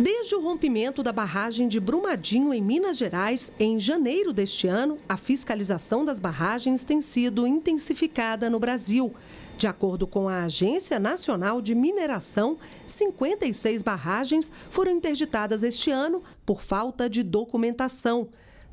Desde o rompimento da barragem de Brumadinho, em Minas Gerais, em janeiro deste ano, a fiscalização das barragens tem sido intensificada no Brasil. De acordo com a Agência Nacional de Mineração, 56 barragens foram interditadas este ano por falta de documentação.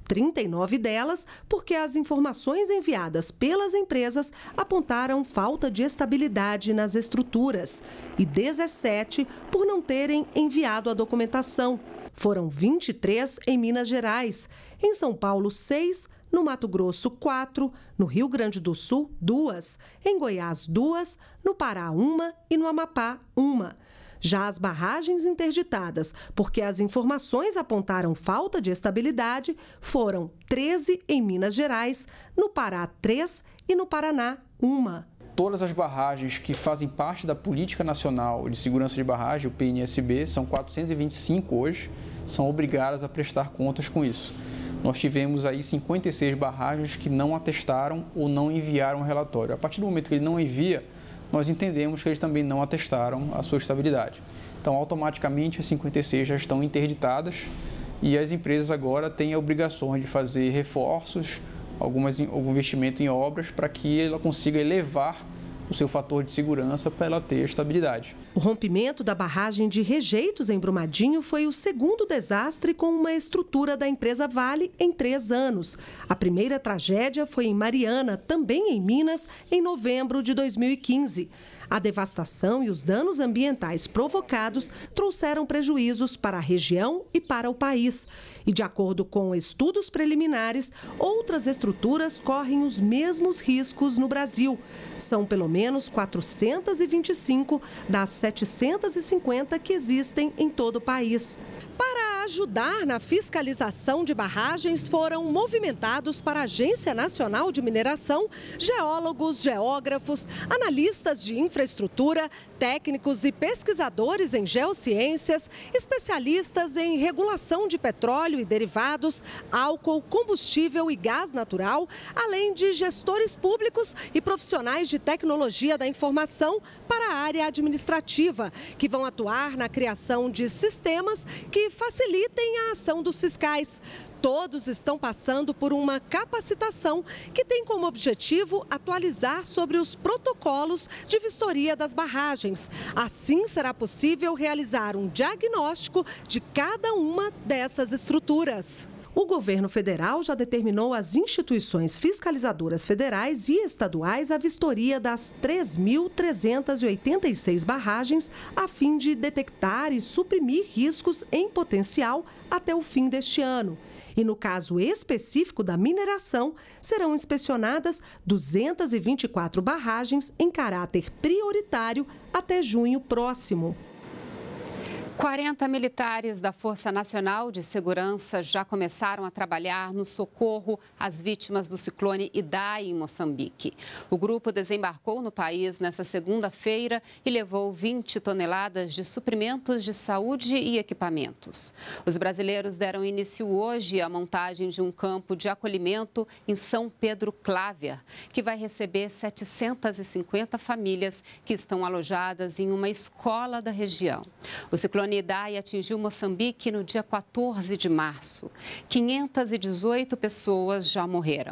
39 delas porque as informações enviadas pelas empresas apontaram falta de estabilidade nas estruturas e 17 por não terem enviado a documentação. Foram 23 em Minas Gerais, em São Paulo, 6, no Mato Grosso, 4, no Rio Grande do Sul, 2, em Goiás, 2, no Pará, 1 e no Amapá, 1. Já as barragens interditadas, porque as informações apontaram falta de estabilidade, foram 13 em Minas Gerais, no Pará, 3 e no Paraná, 1 todas as barragens que fazem parte da Política Nacional de Segurança de Barragem, o PNSB, são 425 hoje, são obrigadas a prestar contas com isso. Nós tivemos aí 56 barragens que não atestaram ou não enviaram relatório. A partir do momento que ele não envia, nós entendemos que eles também não atestaram a sua estabilidade. Então, automaticamente, as 56 já estão interditadas e as empresas agora têm a obrigação de fazer reforços, algumas, algum investimento em obras para que ela consiga elevar o seu fator de segurança para ela ter estabilidade. O rompimento da barragem de rejeitos em Brumadinho foi o segundo desastre com uma estrutura da empresa Vale em três anos. A primeira tragédia foi em Mariana, também em Minas, em novembro de 2015. A devastação e os danos ambientais provocados trouxeram prejuízos para a região e para o país. E, de acordo com estudos preliminares, outras estruturas correm os mesmos riscos no Brasil. São pelo menos 425 das 750 que existem em todo o país. Para ajudar na fiscalização de barragens foram movimentados para a Agência Nacional de Mineração geólogos, geógrafos, analistas de infraestrutura, técnicos e pesquisadores em geociências, especialistas em regulação de petróleo e derivados, álcool, combustível e gás natural, além de gestores públicos e profissionais de tecnologia da informação para a área administrativa, que vão atuar na criação de sistemas que facilitem e tem a ação dos fiscais. Todos estão passando por uma capacitação que tem como objetivo atualizar sobre os protocolos de vistoria das barragens. Assim será possível realizar um diagnóstico de cada uma dessas estruturas. O governo federal já determinou às instituições fiscalizadoras federais e estaduais a vistoria das 3.386 barragens a fim de detectar e suprimir riscos em potencial até o fim deste ano. E no caso específico da mineração, serão inspecionadas 224 barragens em caráter prioritário até junho próximo. 40 militares da Força Nacional de Segurança já começaram a trabalhar no socorro às vítimas do ciclone Idai em Moçambique. O grupo desembarcou no país nesta segunda-feira e levou 20 toneladas de suprimentos de saúde e equipamentos. Os brasileiros deram início hoje à montagem de um campo de acolhimento em São Pedro Cláver, que vai receber 750 famílias que estão alojadas em uma escola da região. O ciclone Antônio Idai atingiu Moçambique no dia 14 de março. 518 pessoas já morreram.